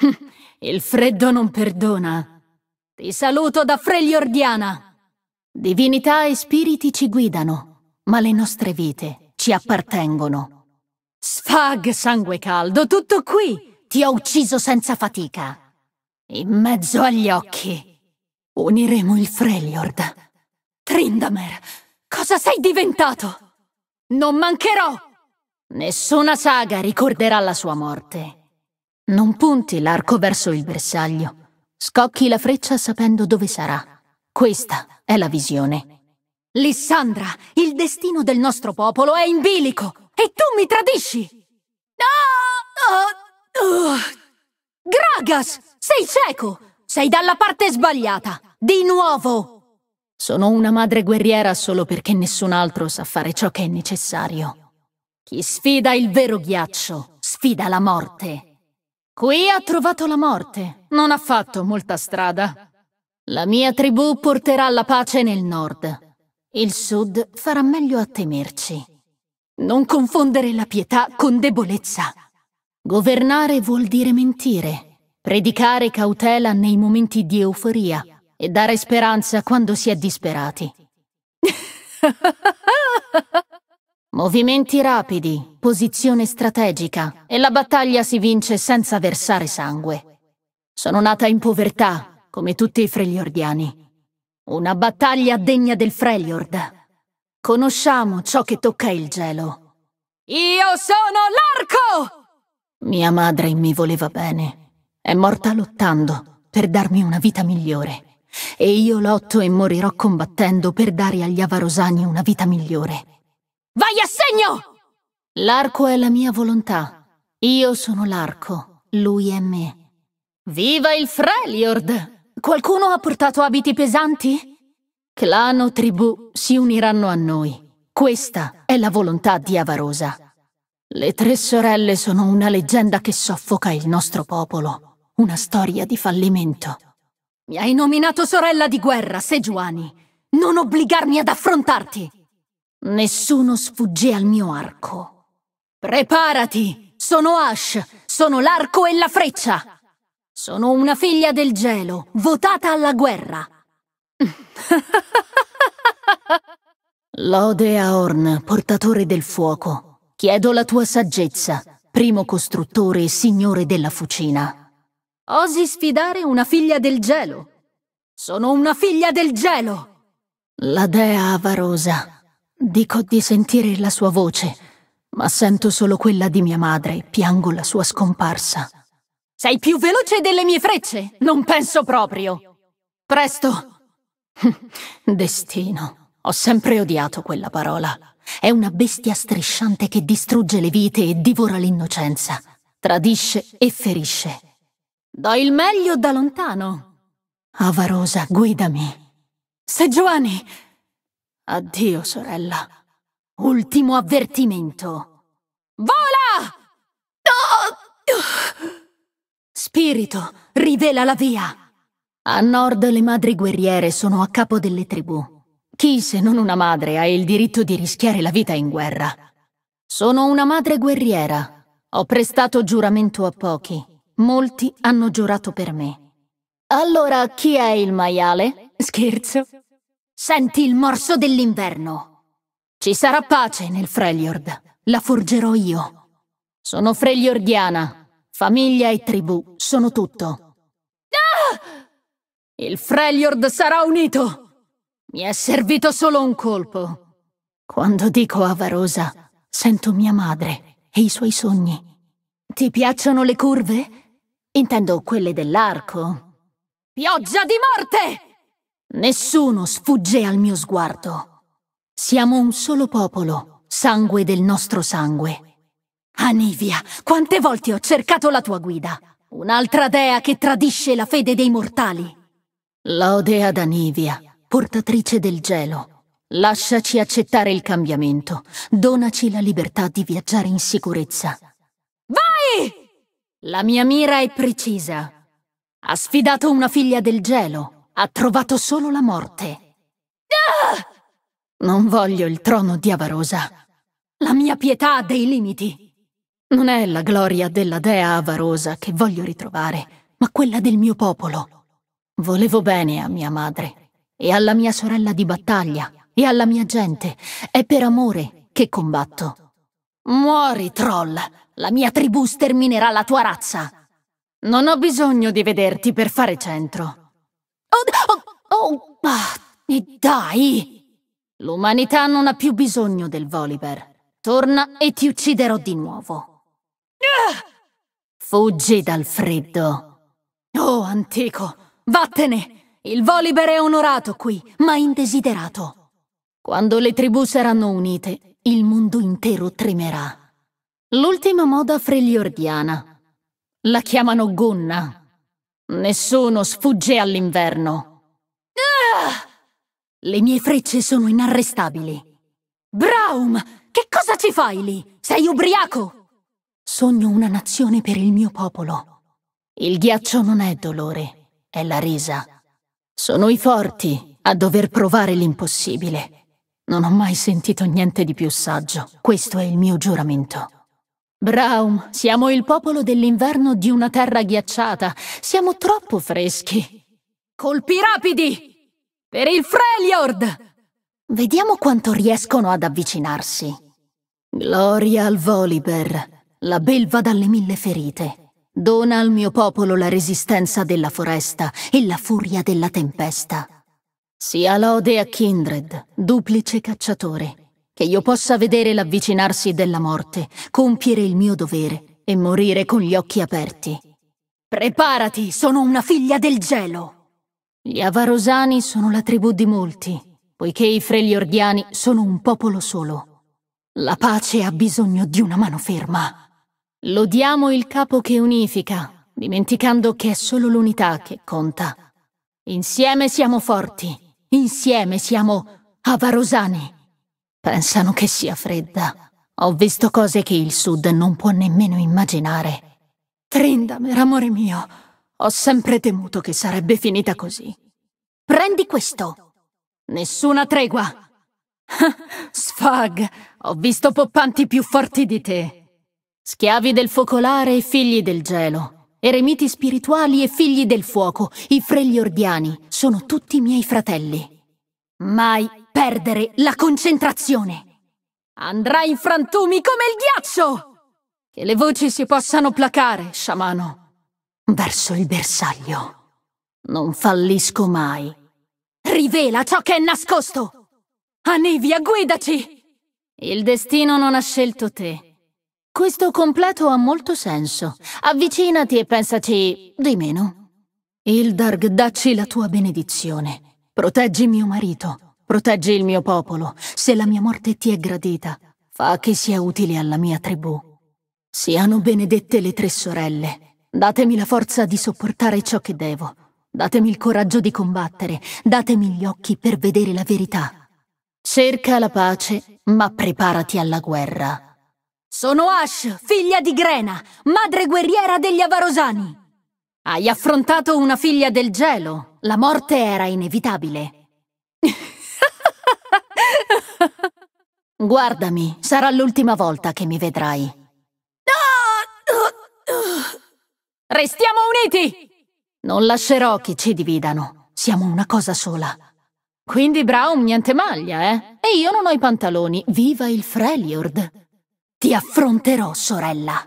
Il freddo non perdona. Ti saluto da Fregliordiana. Divinità e spiriti ci guidano, ma le nostre vite ci appartengono. Sfag, sangue caldo, tutto qui! Ti ho ucciso senza fatica. In mezzo agli occhi. Uniremo il Freljord. Trindamer, cosa sei diventato? Non mancherò! Nessuna saga ricorderà la sua morte. Non punti l'arco verso il bersaglio. Scocchi la freccia sapendo dove sarà. Questa è la visione. Lissandra, il destino del nostro popolo è in bilico e tu mi tradisci! No! Oh, oh. Gragas, sei cieco! Sei dalla parte sbagliata! Di nuovo! Sono una madre guerriera solo perché nessun altro sa fare ciò che è necessario. Chi sfida il vero ghiaccio, sfida la morte. Qui ha trovato la morte. Non ha fatto molta strada. La mia tribù porterà la pace nel nord. Il sud farà meglio a temerci. Non confondere la pietà con debolezza. Governare vuol dire mentire, predicare cautela nei momenti di euforia e dare speranza quando si è disperati. Movimenti rapidi, posizione strategica e la battaglia si vince senza versare sangue. Sono nata in povertà, come tutti i fregliordiani. Una battaglia degna del Freljord. Conosciamo ciò che tocca il gelo. Io sono l'arco! Mia madre mi voleva bene. È morta lottando per darmi una vita migliore. E io lotto e morirò combattendo per dare agli avarosani una vita migliore. Vai a segno! L'arco è la mia volontà. Io sono l'arco, lui è me. Viva il Freljord! Qualcuno ha portato abiti pesanti? Clan o tribù si uniranno a noi. Questa è la volontà di Avarosa. Le tre sorelle sono una leggenda che soffoca il nostro popolo. Una storia di fallimento. Mi hai nominato sorella di guerra, Sejuani. Non obbligarmi ad affrontarti! Nessuno sfuggì al mio arco. Preparati! Sono Ash! Sono l'arco e la freccia! Sono una figlia del gelo, votata alla guerra! Lode a Horn, portatore del fuoco, chiedo la tua saggezza, primo costruttore e signore della fucina. Osi sfidare una figlia del gelo? Sono una figlia del gelo! La dea avarosa, Dico di sentire la sua voce, ma sento solo quella di mia madre e piango la sua scomparsa. Sei più veloce delle mie frecce! Non penso proprio! Presto! Destino. Ho sempre odiato quella parola. È una bestia strisciante che distrugge le vite e divora l'innocenza. Tradisce e ferisce. Do il meglio da lontano. Avarosa, guidami. Se Giovanni... Addio, sorella. Ultimo avvertimento. Vola! Spirito, rivela la via. A nord le madri guerriere sono a capo delle tribù. Chi se non una madre ha il diritto di rischiare la vita in guerra? Sono una madre guerriera. Ho prestato giuramento a pochi. Molti hanno giurato per me. Allora chi è il maiale? Scherzo. Senti il morso dell'inverno. Ci sarà pace nel Freljord. La forgerò io. Sono Freljordiana. Famiglia e tribù sono tutto. Ah! Il Freljord sarà unito. Mi è servito solo un colpo. Quando dico avarosa, sento mia madre e i suoi sogni. Ti piacciono le curve? Intendo quelle dell'arco. Pioggia di morte! Nessuno sfugge al mio sguardo. Siamo un solo popolo, sangue del nostro sangue. Anivia, quante volte ho cercato la tua guida! Un'altra dea che tradisce la fede dei mortali! Lode ad Anivia, portatrice del gelo. Lasciaci accettare il cambiamento. Donaci la libertà di viaggiare in sicurezza. Vai! La mia mira è precisa. Ha sfidato una figlia del gelo, ha trovato solo la morte. Ah! Non voglio il trono di Avarosa. La mia pietà ha dei limiti. Non è la gloria della dea Avarosa che voglio ritrovare, ma quella del mio popolo. Volevo bene a mia madre, e alla mia sorella di battaglia, e alla mia gente. È per amore che combatto. Muori, troll! La mia tribù sterminerà la tua razza! Non ho bisogno di vederti per fare centro. Oh, oh, oh, e dai! L'umanità non ha più bisogno del Volibear. Torna e ti ucciderò di nuovo. Fuggi dal freddo. Oh, antico, vattene! Il Volibear è onorato qui, ma indesiderato. Quando le tribù saranno unite, il mondo intero tremerà. L'ultima moda fregliordiana. La chiamano gonna. Nessuno sfugge all'inverno. Ah! Le mie frecce sono inarrestabili. Braum, che cosa ci fai lì? Sei ubriaco? Sogno una nazione per il mio popolo. Il ghiaccio non è dolore, è la risa. Sono i forti a dover provare l'impossibile. Non ho mai sentito niente di più saggio. Questo è il mio giuramento. Braum, siamo il popolo dell'inverno di una terra ghiacciata. Siamo troppo freschi. Colpi rapidi! Per il Freljord! Vediamo quanto riescono ad avvicinarsi. Gloria al Voliber, la belva dalle mille ferite. Dona al mio popolo la resistenza della foresta e la furia della tempesta. Sia lode a Kindred, duplice cacciatore che io possa vedere l'avvicinarsi della morte, compiere il mio dovere e morire con gli occhi aperti. Preparati, sono una figlia del gelo! Gli Avarosani sono la tribù di molti, poiché i Freliordiani sono un popolo solo. La pace ha bisogno di una mano ferma. Lodiamo il capo che unifica, dimenticando che è solo l'unità che conta. Insieme siamo forti, insieme siamo Avarosani. Pensano che sia fredda. Ho visto cose che il sud non può nemmeno immaginare. Trindamer, amore mio, ho sempre temuto che sarebbe finita così. Prendi questo! Nessuna tregua! Sfag, ho visto poppanti più forti di te. Schiavi del focolare e figli del gelo, eremiti spirituali e figli del fuoco, i fregli ordiani, sono tutti miei fratelli. Mai perdere la concentrazione. Andrà in frantumi come il ghiaccio! Che le voci si possano placare, sciamano. Verso il bersaglio. Non fallisco mai. Rivela ciò che è nascosto! Anevia, guidaci! Il destino non ha scelto te. Questo completo ha molto senso. Avvicinati e pensaci di meno. Ildarg, dacci la tua benedizione. Proteggi mio marito. Proteggi il mio popolo. Se la mia morte ti è gradita, fa che sia utile alla mia tribù. Siano benedette le tre sorelle. Datemi la forza di sopportare ciò che devo. Datemi il coraggio di combattere. Datemi gli occhi per vedere la verità. Cerca la pace, ma preparati alla guerra. Sono Ash, figlia di Grena, madre guerriera degli Avarosani. Hai affrontato una figlia del gelo. La morte era inevitabile. Guardami, sarà l'ultima volta che mi vedrai. No! Restiamo uniti! Non lascerò che ci dividano. Siamo una cosa sola. Quindi Brown niente maglia, eh? E io non ho i pantaloni. Viva il Freljord! Ti affronterò, sorella.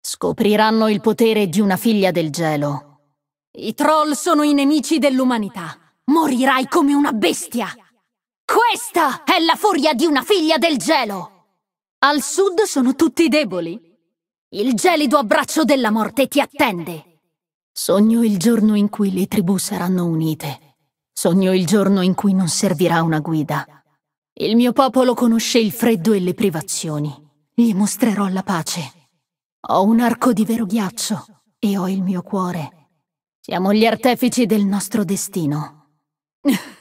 Scopriranno il potere di una figlia del gelo. I troll sono i nemici dell'umanità. Morirai come una bestia! Questa è la furia di una figlia del gelo! Al sud sono tutti deboli. Il gelido abbraccio della morte ti attende. Sogno il giorno in cui le tribù saranno unite. Sogno il giorno in cui non servirà una guida. Il mio popolo conosce il freddo e le privazioni. Gli mostrerò la pace. Ho un arco di vero ghiaccio e ho il mio cuore. Siamo gli artefici del nostro destino.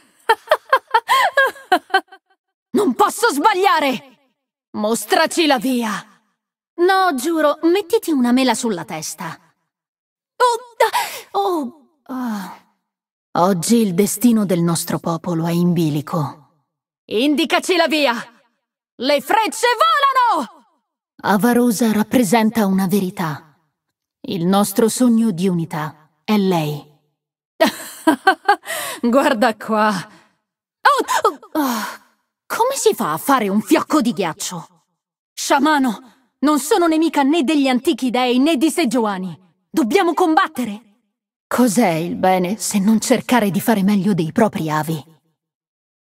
Non posso sbagliare! Mostraci la via! No, giuro, mettiti una mela sulla testa. Oh! oh, oh. Oggi il destino del nostro popolo è in bilico. Indicaci la via! Le frecce volano! Avarosa rappresenta una verità. Il nostro sogno di unità è lei. Guarda qua. Oh, oh, oh. Come si fa a fare un fiocco di ghiaccio? Sciamano, non sono nemica né degli antichi dei né di Sejuani. Dobbiamo combattere! Cos'è il bene se non cercare di fare meglio dei propri avi?